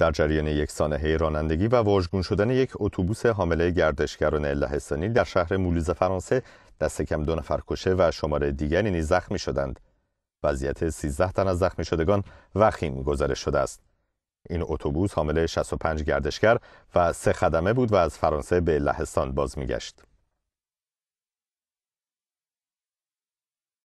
در جریان یک سانحه رانندگی و واژگون شدن یک اتوبوس حامله گردشگران لهستانی در شهر مولیز فرانسه دست کم دو نفر کشته و شماره دیگری نیز زخمی شدند وضعیت 13 تن از زخمی شدگان وخیم گزارش شده است این اتوبوس حامل 65 گردشگر و سه خدمه بود و از فرانسه به لهستان باز میگشت